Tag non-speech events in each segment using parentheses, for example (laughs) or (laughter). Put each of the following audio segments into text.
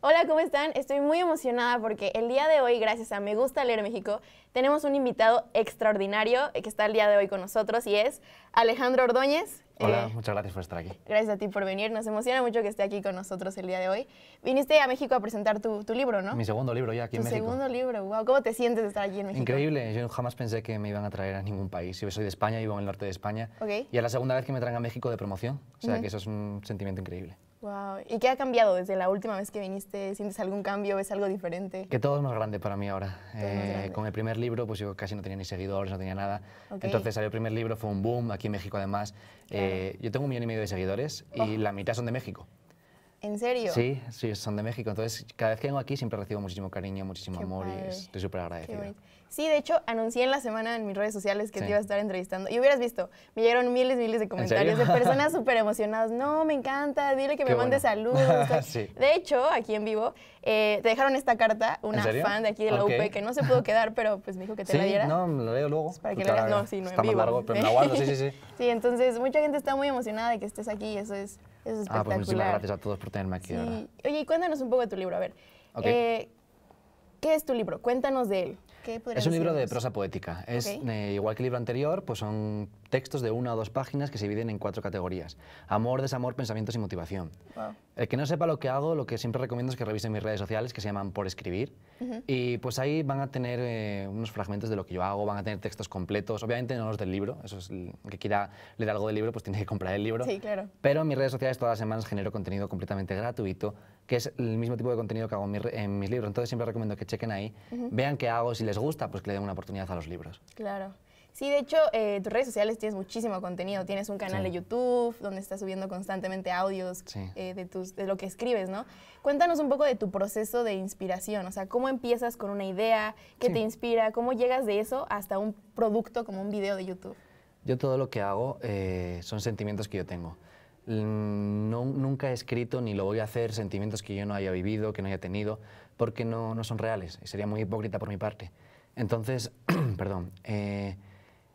Hola, ¿cómo están? Estoy muy emocionada porque el día de hoy, gracias a Me Gusta Leer México, tenemos un invitado extraordinario que está el día de hoy con nosotros y es Alejandro Ordóñez. Hola, eh, muchas gracias por estar aquí. Gracias a ti por venir. Nos emociona mucho que esté aquí con nosotros el día de hoy. Viniste a México a presentar tu, libro, ¿no? Mi segundo libro ya aquí en México. Tu segundo libro, wow. ¿Cómo te sientes de estar aquí en México? Increíble. Yo jamás pensé que me iban a traer a ningún país. Yo soy de España, vivo en el norte de España. Y es la segunda vez que me traen a México de promoción. O sea que eso es un sentimiento increíble. Wow. ¿Y qué ha cambiado desde la última vez que viniste? ¿Sientes algún cambio? ¿Ves algo diferente? Que todo es más grande para mí ahora. Eh, con el primer libro, pues yo casi no tenía ni seguidores, no tenía nada. Entonces salió el primer libro, fue un boom, aquí en México además. Eh, yo tengo un millón y medio de seguidores y oh. la mitad son de México. ¿En serio? Sí, sí, son de México. Entonces, cada vez que vengo aquí siempre recibo muchísimo cariño, muchísimo amor y estoy súper agradecida. Sí, de hecho, anuncié en la semana en mis redes sociales que te iba a estar entrevistando. Y hubieras visto, me llegaron miles, y miles de comentarios de personas súper (laughs) emocionadas. No, me encanta, dile que me mande saludos. (laughs) De hecho, aquí en vivo, eh, te dejaron esta carta, una fan de aquí de la UP, que no se pudo quedar, pero pues me dijo que te la diera. no, me la leo luego. Pues, para pues, que No, sí, no, en vivo. Más largo, pero me la guardo, sí, sí, sí. (laughs) sí, entonces mucha gente está muy emocionada de que estés aquí y eso es Ah, pues muchísimas gracias a todos por tenerme aquí. Ahora. Oye, y cuéntanos un poco de tu libro. A ver, eh, ¿qué es tu libro? Cuéntanos de él. es un libro de prosa poética. Es igual que el libro anterior, pues son textos de una o dos páginas que se dividen en cuatro categorías. Amor, desamor, pensamientos y motivación. El que no sepa lo que hago, lo que siempre recomiendo es que revisen mis redes sociales que se llaman Por Escribir. Y pues ahí van a tener eh, unos fragmentos de lo que yo hago, van a tener textos completos. Obviamente no los del libro, eso es el que quiera leer algo del libro, pues tiene que comprar el libro. Sí, claro. Pero en mis redes sociales todas las semanas genero contenido completamente gratuito que es el mismo tipo de contenido que hago en, mis libros. Entonces siempre recomiendo que chequen ahí, vean qué hago, si les gusta, pues que le den una oportunidad a los libros. Claro. Sí, de hecho, eh, tus redes sociales tienes muchísimo contenido. Tienes un canal de YouTube donde estás subiendo constantemente audios eh, de, lo que escribes, ¿no? Cuéntanos un poco de tu proceso de inspiración, o sea, cómo empiezas con una idea, qué te inspira, cómo llegas de eso hasta un producto como un video de YouTube. Yo todo lo que hago eh, son sentimientos que yo tengo. Mm, nunca he escrito ni lo voy a hacer sentimientos que yo no haya vivido, que no haya tenido, porque no, no son reales y sería muy hipócrita por mi parte. Entonces, (clears throat) perdón,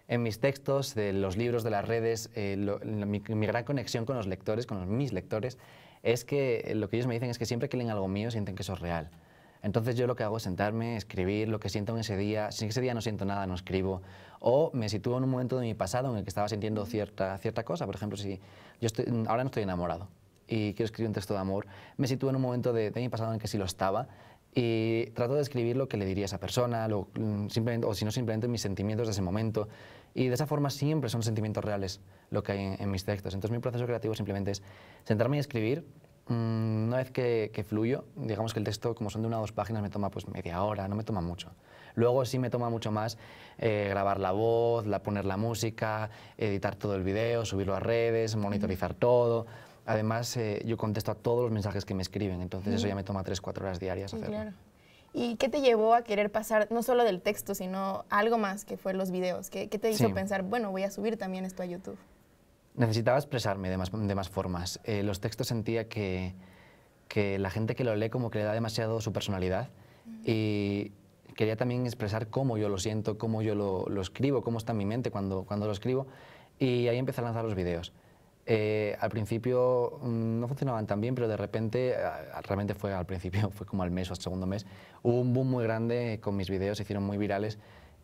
en mis textos, de los libros, de las redes, eh, mi, gran conexión con los lectores, con mis lectores, es que lo que ellos me dicen es que siempre que leen algo mío sienten que eso es real. Entonces yo lo que hago es sentarme, escribir lo que siento en ese día. Si ese día no siento nada, no escribo. O me sitúo en un momento de mi pasado en el que estaba sintiendo cierta, cierta cosa. Por ejemplo, si yo ahora no estoy enamorado y quiero escribir un texto de amor, me sitúo en un momento de, de mi pasado en el que sí lo estaba y eh, trato de escribir lo que le diría a esa persona, lo, mm, simplemente, o si no, simplemente mis sentimientos de ese momento. Y de esa forma siempre son sentimientos reales lo que hay en, mis textos. Entonces mi proceso creativo simplemente es sentarme y escribir. Mm, una vez que, fluyo, digamos que el texto, como son de una o dos páginas, me toma pues media hora, no me toma mucho. Luego sí me toma mucho más eh, grabar la voz, la, poner la música, editar todo el video, subirlo a redes, monitorizar todo. Además, eh, yo contesto a todos los mensajes que me escriben, entonces eso ya me toma 3-4 horas diarias hacerlo. Claro. ¿Y qué te llevó a querer pasar no solo del texto, sino algo más que fue los videos? ¿Qué, te hizo pensar, bueno, voy a subir también esto a YouTube? Necesitaba expresarme de más, formas. Eh, los textos sentía que, la gente que lo lee como que le da demasiado su personalidad y quería también expresar cómo yo lo siento, cómo yo lo, escribo, cómo está mi mente cuando lo escribo y ahí empecé a lanzar los videos. Eh, al principio mm, no funcionaban tan bien, pero de repente, realmente fue al principio, (laughs) fue como al mes o al segundo mes, hubo un boom muy grande con mis videos, se hicieron muy virales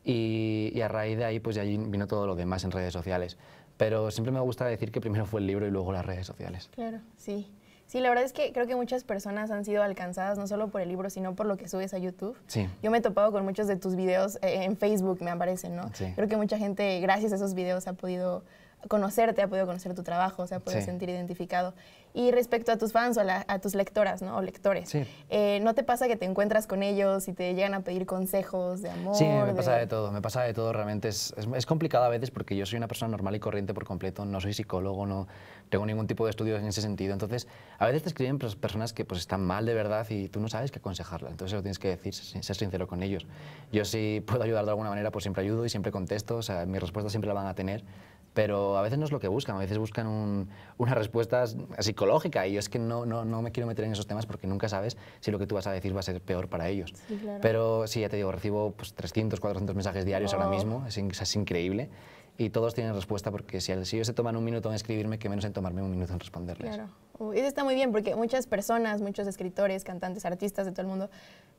y, a raíz de ahí pues ya vino todo lo demás en redes sociales. Pero siempre me gusta decir que primero fue el libro y luego las redes sociales. Claro, sí. Sí, la verdad es que creo que muchas personas han sido alcanzadas no solo por el libro, sino por lo que subes a YouTube. Sí. Yo me he topado con muchos de tus videos eh, en Facebook, me aparecen, ¿no? Creo que mucha gente, gracias a esos videos, ha podido conocerte, ha podido conocer tu trabajo, se ha podido sentir identificado. Y respecto a tus fans o a tus lectoras, ¿no? O lectores, eh, ¿no te pasa que te encuentras con ellos y te llegan a pedir consejos de amor? Sí, me pasa de todo, me pasa de todo. Realmente es, es, complicado a veces porque yo soy una persona normal y corriente por completo, no soy psicólogo, no tengo ningún tipo de estudios en ese sentido. Entonces, a veces te escriben personas que pues están mal de verdad y tú no sabes qué aconsejarla Entonces, lo tienes que decir, ser sincero con ellos. Yo sí puedo ayudar de alguna manera, pues siempre ayudo y siempre contesto. O sea, mi respuesta siempre la van a tener pero a veces no es lo que buscan, a veces buscan una respuesta psicológica y yo es que no, me quiero meter en esos temas porque nunca sabes si lo que tú vas a decir va a ser peor para ellos. Pero sí, ya te digo, recibo 300, pues, 400 mensajes diarios ahora mismo, es, es increíble y todos tienen respuesta porque si, ellos se toman un minuto en escribirme, que menos en tomarme un minuto en responderles. Claro. eso está muy bien porque muchas personas, muchos escritores, cantantes, artistas de todo el mundo,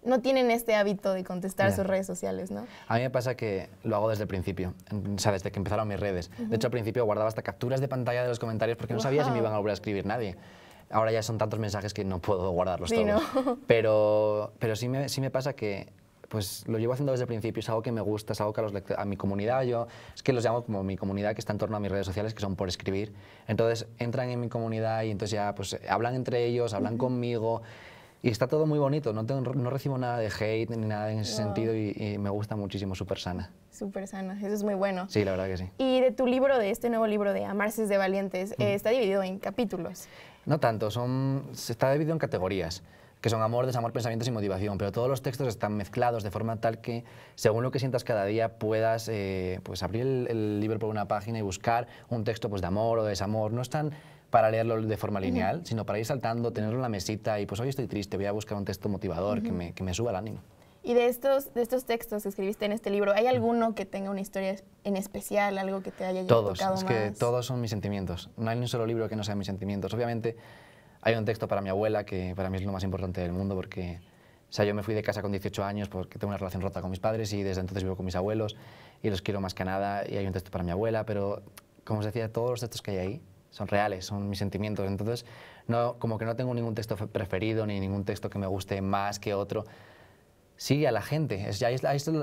no tienen este hábito de contestar sus redes sociales, ¿no? A mí me pasa que lo hago desde el principio, o desde que empezaron mis redes. De hecho, al principio guardaba hasta capturas de pantalla de los comentarios porque no sabía si me iban a volver a escribir nadie. Ahora ya son tantos mensajes que no puedo guardarlos todos. Pero, pero sí, sí me pasa que pues lo llevo haciendo desde el principio, es algo que me gusta, es algo que a, mi comunidad, yo es que los llamo como mi comunidad que está en torno a mis redes sociales, que son por escribir. Entonces entran en mi comunidad y entonces ya pues hablan entre ellos, hablan conmigo. Y está todo muy bonito, no, recibo nada de hate ni nada en ese sentido y, me gusta muchísimo, súper sana. Súper sana, eso es muy bueno. Sí, la verdad que sí. Y de tu libro, de este nuevo libro de Amarse de Valientes, eh, está dividido en capítulos. No tanto, son, está dividido en categorías que son amor, desamor, pensamientos y motivación, pero todos los textos están mezclados de forma tal que según lo que sientas cada día puedas eh, pues abrir el, libro por una página y buscar un texto pues, de amor o de desamor. No están para leerlo de forma lineal, sino para ir saltando, tenerlo en la mesita y pues hoy estoy triste, voy a buscar un texto motivador que, me, que me suba el ánimo. Y de estos, de estos textos que escribiste en este libro, ¿hay alguno que tenga una historia en especial, algo que te haya todos, tocado Todos, es que todos son mis sentimientos. No hay ni un solo libro que no sea mis sentimientos. Obviamente hay un texto para mi abuela que para mí es lo más importante del mundo porque o sea, yo me fui de casa con 18 años porque tengo una relación rota con mis padres y desde entonces vivo con mis abuelos y los quiero más que nada y hay un texto para mi abuela, pero como os decía, todos los textos que hay ahí son reales, son mis sentimientos, entonces no, como que no tengo ningún texto preferido ni ningún texto que me guste más que otro. Sigue a la gente, ahí,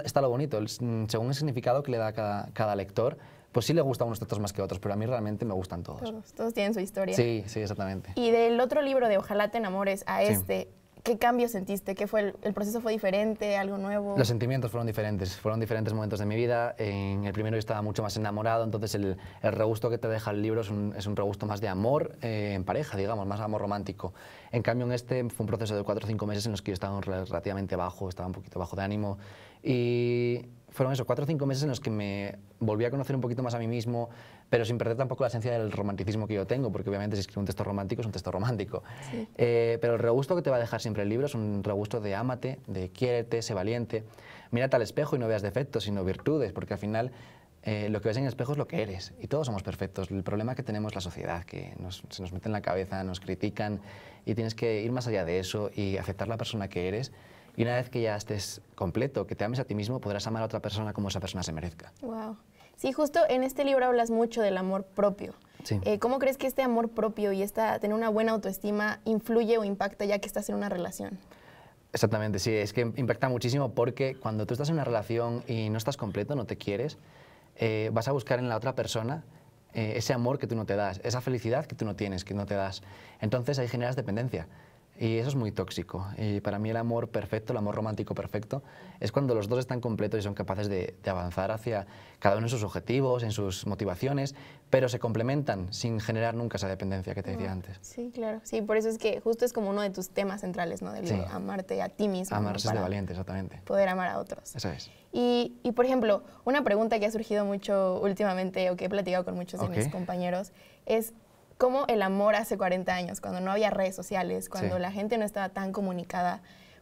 está lo bonito, mm, según el significado que le da cada lector, pues sí le gustan unos textos más que otros, pero a mí realmente me gustan todos. Todos, tienen su historia. Sí, sí, exactamente. Y del otro libro de Ojalá te enamores a este, ¿Qué cambio sentiste? ¿Qué fue el, proceso fue diferente? ¿Algo nuevo? Los sentimientos fueron diferentes. Fueron diferentes momentos de mi vida. En el primero yo estaba mucho más enamorado, entonces el, el regusto que te deja el libro es un, es un regusto más de amor eh, en pareja, digamos, más amor romántico. En cambio, en este fue un proceso de cuatro o cinco meses en los que yo estaba relativamente bajo, estaba un poquito bajo de ánimo. Y fueron esos cuatro o cinco meses en los que me volví a conocer un poquito más a mí mismo, pero sin perder tampoco la esencia del romanticismo que yo tengo, porque obviamente si escribo un texto romántico es un texto romántico. Eh, pero el regusto que te va a dejar siempre el libro es un regusto de ámate, de quiérete, sé valiente, mírate al espejo y no veas defectos, sino virtudes, porque al final eh, lo que ves en el espejo es lo que eres, y todos somos perfectos. El problema que tenemos la sociedad, que se nos mete en la cabeza, nos critican, y tienes que ir más allá de eso y aceptar la persona que eres y una vez que ya estés completo, que te ames a ti mismo, podrás amar a otra persona como esa persona se merezca. Wow. Sí, justo en este libro hablas mucho del amor propio. Eh, ¿Cómo crees que este amor propio y esta, tener una buena autoestima influye o impacta ya que estás en una relación? Exactamente, sí, es que impacta muchísimo porque cuando tú estás en una relación y no estás completo, no te quieres, eh, vas a buscar en la otra persona eh, ese amor que tú no te das, esa felicidad que tú no tienes, que no te das. Entonces ahí generas dependencia. Y eso es muy tóxico. Y para mí el amor perfecto, el amor romántico perfecto, es cuando los dos están completos y son capaces de, avanzar hacia cada uno en sus objetivos, en sus motivaciones, pero se complementan sin generar nunca esa dependencia que te decía ah, antes. Sí, claro. Sí, por eso es que justo es como uno de tus temas centrales, ¿no? De amarte a ti mismo. Amarse es valiente, exactamente. Poder amar a otros. Eso es. Y, por ejemplo, una pregunta que ha surgido mucho últimamente o que he platicado con muchos de mis compañeros es cómo el amor hace 40 años, cuando no había redes sociales, cuando la gente no estaba tan comunicada.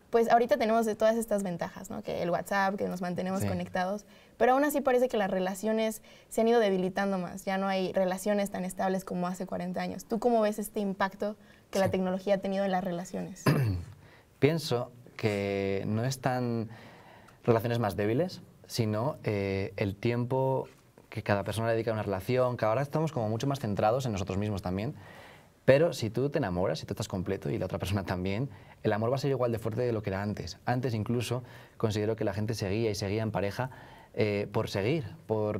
Pues ahorita tenemos de todas estas ventajas, ¿no? Que el WhatsApp, que nos mantenemos conectados, pero aún así parece que las relaciones se han ido debilitando más. Ya no hay relaciones tan estables como hace 40 años. ¿Tú cómo ves este impacto que la tecnología ha tenido en las relaciones? (clears throat) Pienso que no están relaciones más débiles, sino eh, el tiempo que cada persona le dedica a una relación, que ahora estamos como mucho más centrados en nosotros mismos también. Pero si tú te enamoras, si tú estás completo y la otra persona (laughs) también, el amor va a ser igual de fuerte de lo que era antes. Antes incluso considero que la gente seguía y seguía en pareja eh, por seguir, pues,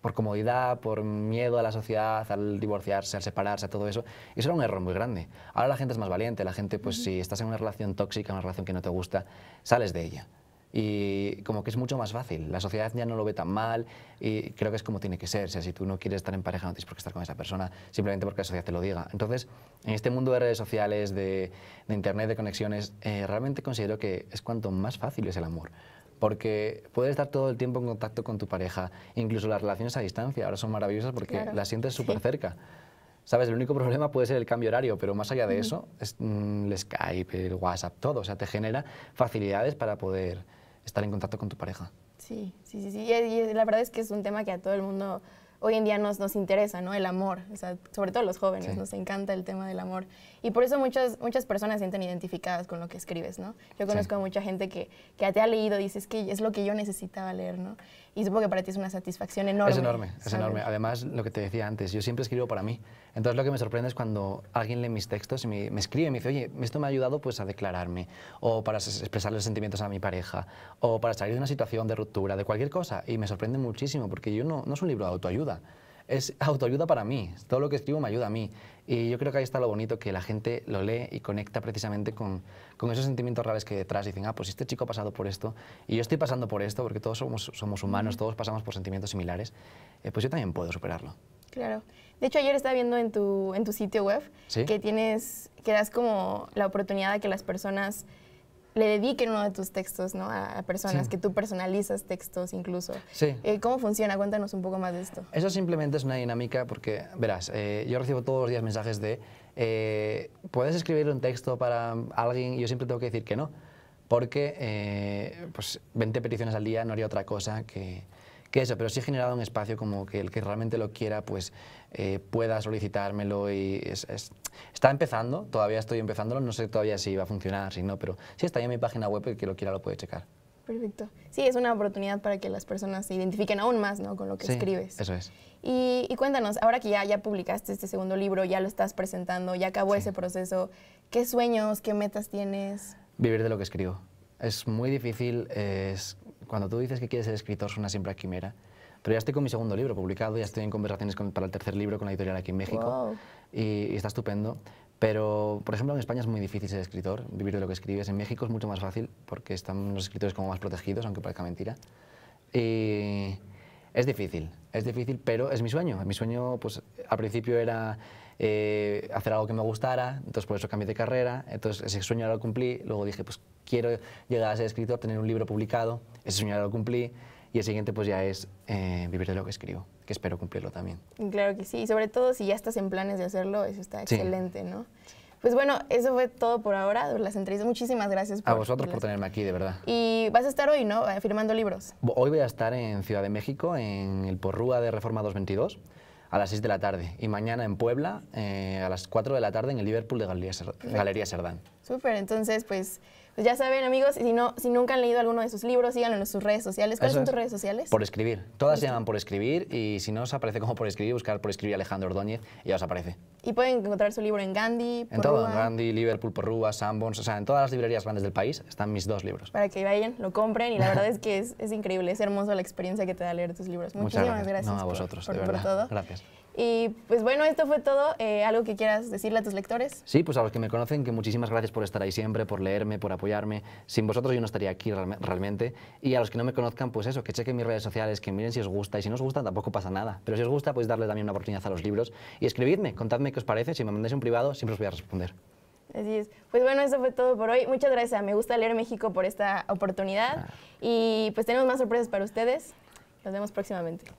por, comodidad, por miedo a la sociedad, al divorciarse, al separarse, a todo eso. Y eso era un error muy grande. Ahora la gente es más valiente, la gente, pues si estás en una relación tóxica, una relación que no te gusta, sales de ella y como que es mucho más fácil. La sociedad ya no lo ve tan mal y creo que es como tiene que ser. O sea, si tú no quieres estar en pareja, no tienes por qué estar con esa persona simplemente porque la sociedad te lo diga. Entonces, en este mundo de redes sociales, de, internet, de conexiones, eh, realmente considero que es cuanto más fácil es el amor. Porque puedes estar todo el tiempo en contacto con tu pareja. Incluso las relaciones a distancia ahora son maravillosas porque las sientes súper cerca. ¿Sabes? El único problema puede ser el cambio horario, pero más allá de eso, es, mm, el Skype, el WhatsApp, todo. O sea, te genera facilidades para poder estar en contacto con tu pareja. Sí, sí, sí, sí. Y, la verdad es que es un tema que a todo el mundo hoy en día nos, nos interesa, ¿no? El amor, sobre todo los jóvenes, nos encanta el tema del amor. Y por eso muchas, muchas personas se sienten identificadas con lo que escribes, ¿no? Yo conozco a mucha gente que, que te ha leído y dices que es lo que yo necesitaba leer, ¿no? Y supongo que para ti es una satisfacción enorme. Es enorme, es enorme. Además, lo que te decía antes, yo siempre escribo para mí. Entonces lo que me sorprende es cuando alguien lee mis textos y me, escribe y me dice, oye, esto me ha ayudado pues a declararme, o para expresar los sentimientos a mi pareja, o para salir de una situación de ruptura, de cualquier cosa. Y me sorprende muchísimo porque yo no, no es un libro de autoayuda es autoayuda para mí. Todo lo que escribo me ayuda a mí. Y yo creo que ahí está lo bonito, que la gente lo lee y conecta precisamente con, con esos sentimientos reales que hay detrás. Dicen, ah, pues este chico ha pasado por esto y yo estoy pasando por esto, porque todos somos, somos humanos, todos pasamos por sentimientos similares, eh, pues yo también puedo superarlo. Claro. De hecho, ayer estaba viendo en tu, en tu sitio web que tienes, que das como la oportunidad de que las personas le dediquen uno de tus textos a, personas, que tú personalizas textos incluso. Sí. Eh, ¿Cómo funciona? Cuéntanos un poco más de esto. Eso simplemente es una dinámica porque, verás, eh, yo recibo todos los días mensajes de, eh, ¿puedes escribir un texto para alguien? Y yo siempre tengo que decir que no, porque pues 20 peticiones al día no haría otra cosa que que eso, pero sí he generado un espacio como que el que realmente lo quiera pues eh, pueda solicitármelo y está empezando, todavía estoy empezándolo, no sé todavía si va a funcionar, si no, pero sí está ahí en mi página web, el que lo quiera lo puede checar. Perfecto. Sí, es una oportunidad para que las personas se identifiquen aún más ¿no? con lo que escribes. Eso es. Y, cuéntanos, ahora que ya, ya publicaste este segundo libro, ya lo estás presentando, ya acabó ese proceso, ¿qué sueños, qué metas tienes? Vivir de lo que escribo. Es muy difícil, es cuando tú dices que quieres ser escritor suena siempre a quimera, pero ya estoy con mi segundo libro publicado, ya estoy en conversaciones para el tercer libro con la editorial aquí en México y, y, está estupendo. Pero, por ejemplo, en España es muy difícil ser escritor, vivir de lo que escribes. En México es mucho más fácil porque están los escritores como más protegidos, aunque parezca mentira. Y es difícil, es difícil, pero es mi sueño. Mi sueño, pues, al principio era eh, hacer algo que me gustara, entonces por eso cambié de carrera, entonces ese sueño lo cumplí, luego dije, pues quiero llegar a ser escritor, tener un libro publicado, ese sueño lo cumplí, y el siguiente pues ya es eh, vivir de lo que escribo, que espero cumplirlo también. Claro que sí, y sobre todo si ya estás en planes de hacerlo, eso está excelente, ¿no? Pues bueno, eso fue todo por ahora, las entrevistas. Muchísimas gracias. Por, a vosotros por, tenerme aquí, de verdad. Y vas a estar hoy, ¿no? Eh, firmando libros. Hoy voy a estar en Ciudad de México, en el Porrúa de Reforma 222 a las 6 de la tarde y mañana en Puebla eh, a las 4 de la tarde en el Liverpool de Galería, Galería Serdán. Súper, entonces pues pues ya saben, amigos, si, no, si nunca han leído alguno de sus libros, síganlo en sus redes sociales. ¿Cuáles son tus redes sociales? Por escribir. Todas se llaman por escribir y si no os aparece como por escribir, buscar por escribir Alejandro Ordóñez y ya os aparece. Y pueden encontrar su libro en Gandhi, En todo, Gandhi, Liverpool, Porrúa, Sanborns, o sea, en todas las librerías grandes del país están mis dos libros. Para que vayan, lo compren y la verdad (laughs) es que es, increíble, es hermoso la experiencia que te da leer tus libros. Muchísimas gracias, no, a vosotros, verdad. por todo. Gracias. Y pues bueno, esto fue todo. Eh, ¿Algo que quieras decirle a tus lectores? Sí, pues a los que me conocen, que muchísimas gracias por estar ahí siempre, por leerme, por apoyarme. Sin vosotros yo no estaría aquí realmente. Y a los que no me conozcan, pues eso, que chequen mis redes sociales, que miren si os gusta. Y si no os gusta, tampoco pasa nada. Pero si os gusta, pues darle también una oportunidad a los libros. Y escribidme, contadme qué os parece. Si me mandáis un privado, siempre os voy a responder. Así es. Pues bueno, eso fue todo por hoy. Muchas gracias Me Gusta Leer México por esta oportunidad. Ah. Y pues tenemos más sorpresas para ustedes. Nos vemos próximamente.